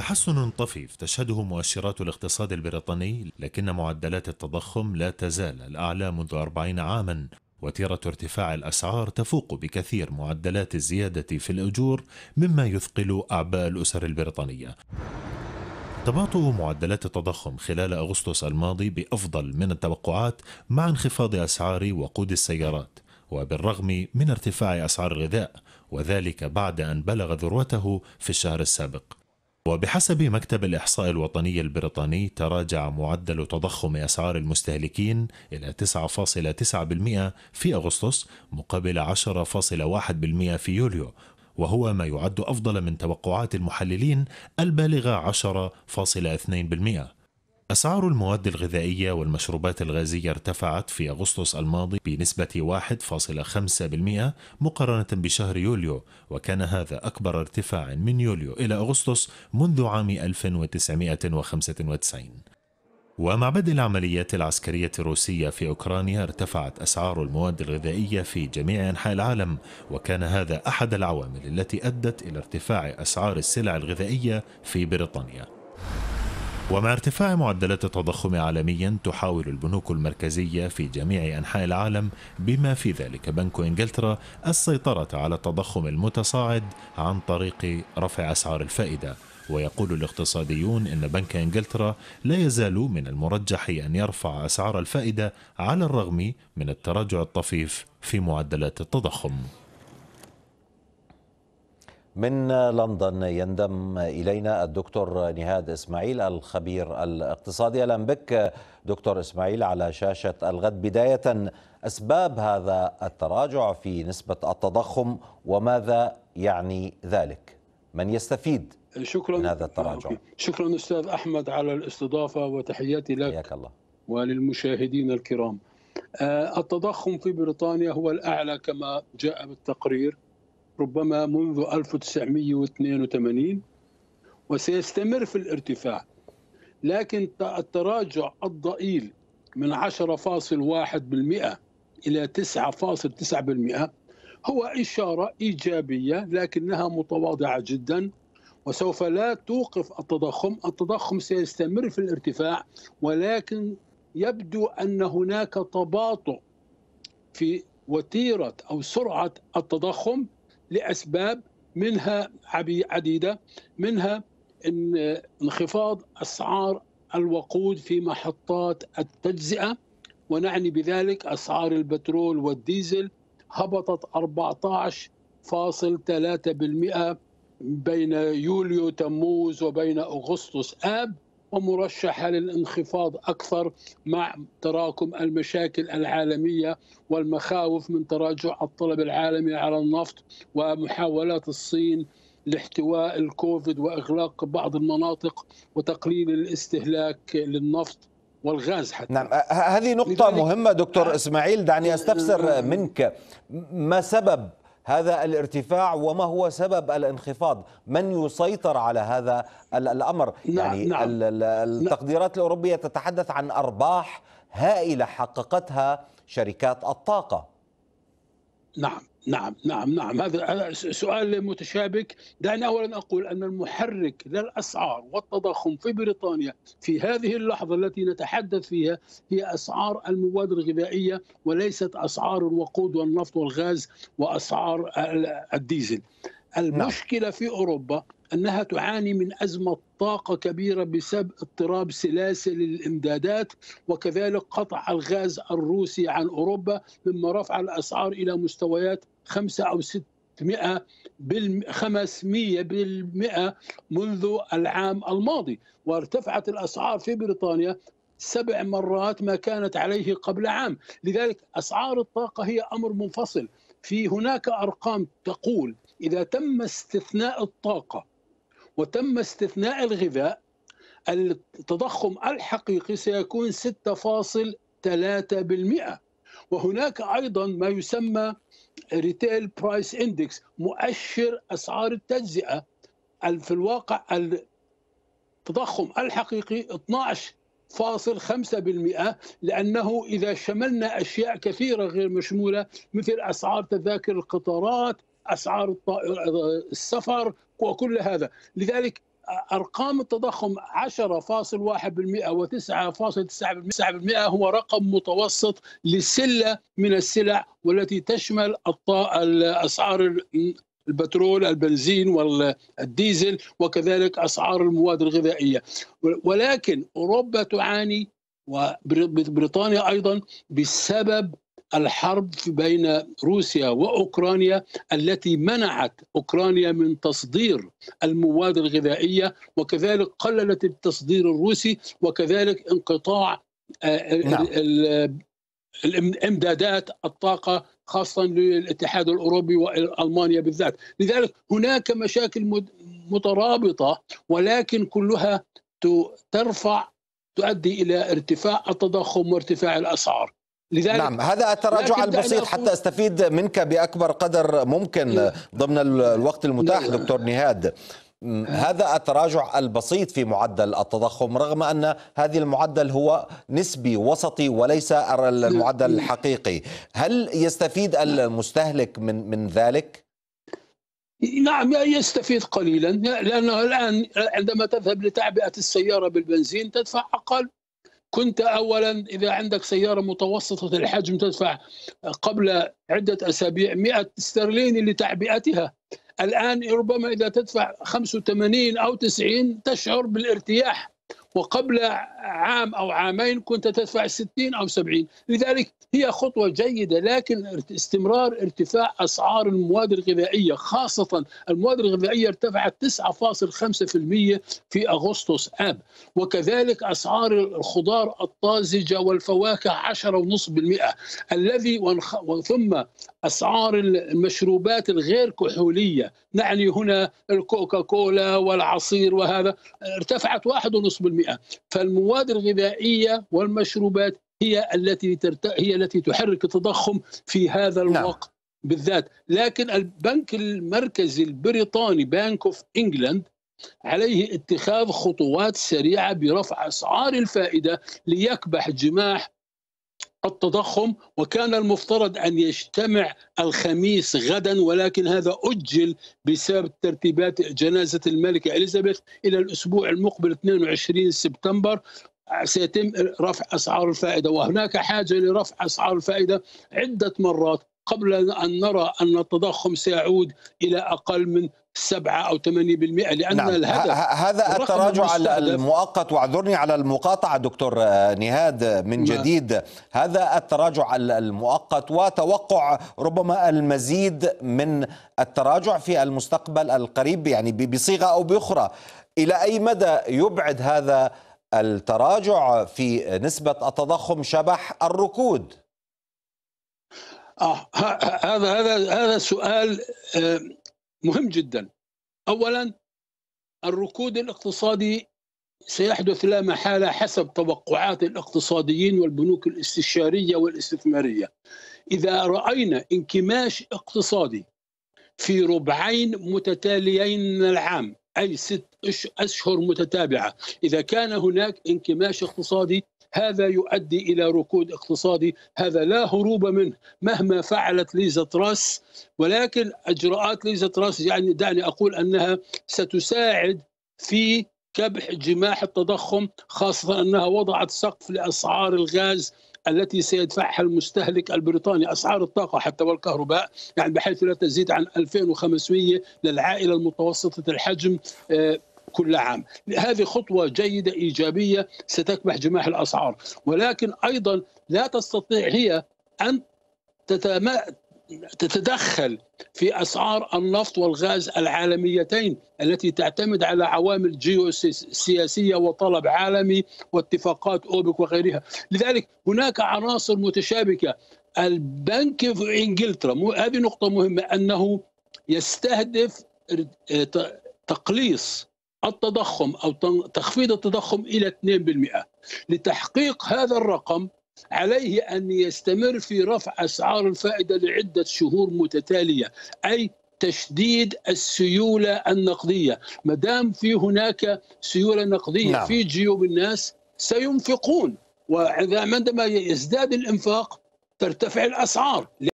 تحسن طفيف تشهده مؤشرات الاقتصاد البريطاني لكن معدلات التضخم لا تزال الأعلى منذ أربعين عاما وتيرة ارتفاع الأسعار تفوق بكثير معدلات الزيادة في الأجور مما يثقل أعباء الأسر البريطانية تباطؤ معدلات التضخم خلال أغسطس الماضي بأفضل من التوقعات مع انخفاض أسعار وقود السيارات وبالرغم من ارتفاع أسعار الغذاء وذلك بعد أن بلغ ذروته في الشهر السابق وبحسب مكتب الإحصاء الوطني البريطاني تراجع معدل تضخم أسعار المستهلكين إلى 9.9% في أغسطس مقابل 10.1% في يوليو وهو ما يعد أفضل من توقعات المحللين البالغة 10.2% أسعار المواد الغذائية والمشروبات الغازية ارتفعت في أغسطس الماضي بنسبة 1.5% مقارنة بشهر يوليو وكان هذا أكبر ارتفاع من يوليو إلى أغسطس منذ عام 1995 ومع بدء العمليات العسكرية الروسية في أوكرانيا ارتفعت أسعار المواد الغذائية في جميع أنحاء العالم وكان هذا أحد العوامل التي أدت إلى ارتفاع أسعار السلع الغذائية في بريطانيا ومع ارتفاع معدلات التضخم عالميا تحاول البنوك المركزية في جميع أنحاء العالم بما في ذلك بنك إنجلترا السيطرة على التضخم المتصاعد عن طريق رفع أسعار الفائدة ويقول الاقتصاديون ان بنك انجلترا لا يزال من المرجح ان يرفع اسعار الفائده على الرغم من التراجع الطفيف في معدلات التضخم من لندن يندم إلينا الدكتور نهاد إسماعيل الخبير الاقتصادي أهلا بك دكتور إسماعيل على شاشة الغد بداية أسباب هذا التراجع في نسبة التضخم وماذا يعني ذلك من يستفيد شكرا من هذا التراجع شكرا أستاذ أحمد على الاستضافة وتحياتي لك حياك الله وللمشاهدين الكرام آه، التضخم في بريطانيا هو الأعلى كما جاء بالتقرير ربما منذ 1982 وسيستمر في الارتفاع لكن التراجع الضئيل من 10.1% إلى 9.9% هو إشارة إيجابية لكنها متواضعة جدا وسوف لا توقف التضخم التضخم سيستمر في الارتفاع ولكن يبدو أن هناك تباطؤ في وتيرة أو سرعة التضخم لاسباب منها عديده منها ان انخفاض اسعار الوقود في محطات التجزئه ونعني بذلك اسعار البترول والديزل هبطت 14.3% بين يوليو تموز وبين اغسطس اب ومرشحه للانخفاض اكثر مع تراكم المشاكل العالميه والمخاوف من تراجع الطلب العالمي على النفط ومحاولات الصين لاحتواء الكوفيد واغلاق بعض المناطق وتقليل الاستهلاك للنفط والغاز حتى نعم هذه نقطة مهمة دكتور إسماعيل دعني أستفسر منك ما سبب هذا الارتفاع وما هو سبب الانخفاض من يسيطر على هذا الأمر نعم يعني نعم. نعم التقديرات الأوروبية تتحدث عن أرباح هائلة حققتها شركات الطاقة نعم نعم نعم نعم هذا سؤال متشابك دعني اولا اقول ان المحرك للاسعار والتضخم في بريطانيا في هذه اللحظه التي نتحدث فيها هي اسعار المواد الغذائيه وليست اسعار الوقود والنفط والغاز واسعار الديزل نعم. المشكله في اوروبا أنها تعاني من أزمة طاقة كبيرة بسبب اضطراب سلاسل الإمدادات وكذلك قطع الغاز الروسي عن أوروبا مما رفع الأسعار إلى مستويات خمسة أو ست 600 بال 500 بالمئة منذ العام الماضي وارتفعت الأسعار في بريطانيا سبع مرات ما كانت عليه قبل عام لذلك أسعار الطاقة هي أمر منفصل في هناك أرقام تقول إذا تم استثناء الطاقة وتم استثناء الغذاء التضخم الحقيقي سيكون 6.3% وهناك ايضا ما يسمى ريتيل برايس اندكس مؤشر اسعار التجزئه في الواقع التضخم الحقيقي 12.5% لانه اذا شملنا اشياء كثيره غير مشموله مثل اسعار تذاكر القطارات اسعار السفر وكل هذا لذلك ارقام التضخم 10.1% و9.9% هو رقم متوسط لسله من السلع والتي تشمل اسعار البترول البنزين والديزل وكذلك اسعار المواد الغذائيه ولكن اوروبا تعاني وبريطانيا ايضا بسبب الحرب بين روسيا واوكرانيا التي منعت اوكرانيا من تصدير المواد الغذائيه وكذلك قللت التصدير الروسي وكذلك انقطاع آه، نعم. امدادات الطاقه خاصه للاتحاد الاوروبي والمانيا بالذات، لذلك هناك مشاكل مترابطه ولكن كلها ترفع تؤدي الى ارتفاع التضخم وارتفاع الاسعار، لذلك نعم هذا التراجع البسيط حتى استفيد منك باكبر قدر ممكن ضمن الوقت المتاح دكتور نهاد آه. هذا التراجع البسيط في معدل التضخم رغم ان هذه المعدل هو نسبي وسطي وليس المعدل الحقيقي هل يستفيد المستهلك من من ذلك نعم يستفيد قليلا لانه الان عندما تذهب لتعبئه السياره بالبنزين تدفع اقل كنت اولا اذا عندك سياره متوسطه الحجم تدفع قبل عده اسابيع 100 استرليني لتعبئتها الان ربما اذا تدفع 85 او 90 تشعر بالارتياح وقبل عام أو عامين كنت تدفع 60 أو 70 لذلك هي خطوة جيدة لكن استمرار ارتفاع أسعار المواد الغذائية خاصة المواد الغذائية ارتفعت 9.5% في أغسطس آب وكذلك أسعار الخضار الطازجة والفواكه 10.5% الذي ونخ... ثم أسعار المشروبات الغير كحولية نعني هنا الكوكا كولا والعصير وهذا ارتفعت 1.5% فالمواد الغذائية والمشروبات هي التي ترت... هي التي تحرك التضخم في هذا نعم. الوقت لا. بالذات لكن البنك المركزي البريطاني بانك اوف انجلاند عليه اتخاذ خطوات سريعه برفع اسعار الفائده ليكبح جماح التضخم وكان المفترض ان يجتمع الخميس غدا ولكن هذا اجل بسبب ترتيبات جنازه الملكه اليزابيث الى الاسبوع المقبل 22 سبتمبر سيتم رفع اسعار الفائده وهناك حاجه لرفع اسعار الفائده عده مرات قبل ان نرى ان التضخم سيعود الى اقل من سبعة أو 8% لأن نعم. الهدف هذا التراجع المؤقت واعذرني على المقاطعة دكتور آه، نهاد آه، من نعم. جديد ما. هذا التراجع المؤقت وتوقع ربما المزيد من التراجع في المستقبل القريب يعني بصيغة أو بأخرى إلى أي مدى يبعد هذا التراجع في نسبة التضخم شبح الركود؟ آه هذا هذا هذا سؤال آه، مهم جدا اولا الركود الاقتصادي سيحدث لا محاله حسب توقعات الاقتصاديين والبنوك الاستشاريه والاستثماريه اذا راينا انكماش اقتصادي في ربعين متتاليين من العام اي ست اشهر متتابعه اذا كان هناك انكماش اقتصادي هذا يؤدي إلى ركود اقتصادي هذا لا هروب منه مهما فعلت ليزا تراس ولكن إجراءات ليزا تراس يعني دعني أقول أنها ستساعد في كبح جماح التضخم خاصة أنها وضعت سقف لأسعار الغاز التي سيدفعها المستهلك البريطاني أسعار الطاقة حتى والكهرباء يعني بحيث لا تزيد عن 2500 للعائلة المتوسطة الحجم آه، كل عام هذه خطوة جيدة إيجابية ستكبح جماح الأسعار ولكن أيضا لا تستطيع هي أن تتم... تتدخل في اسعار النفط والغاز العالميتين التي تعتمد على عوامل جيوسياسيه وطلب عالمي واتفاقات اوبك وغيرها، لذلك هناك عناصر متشابكه البنك في انجلترا هذه نقطه مهمه انه يستهدف آه، تقليص التضخم أو تخفيض التضخم إلى 2% لتحقيق هذا الرقم عليه أن يستمر في رفع أسعار الفائدة لعدة شهور متتالية أي تشديد السيولة النقدية ما دام في هناك سيولة نقدية نعم. في جيوب الناس سينفقون وعندما يزداد الإنفاق ترتفع الأسعار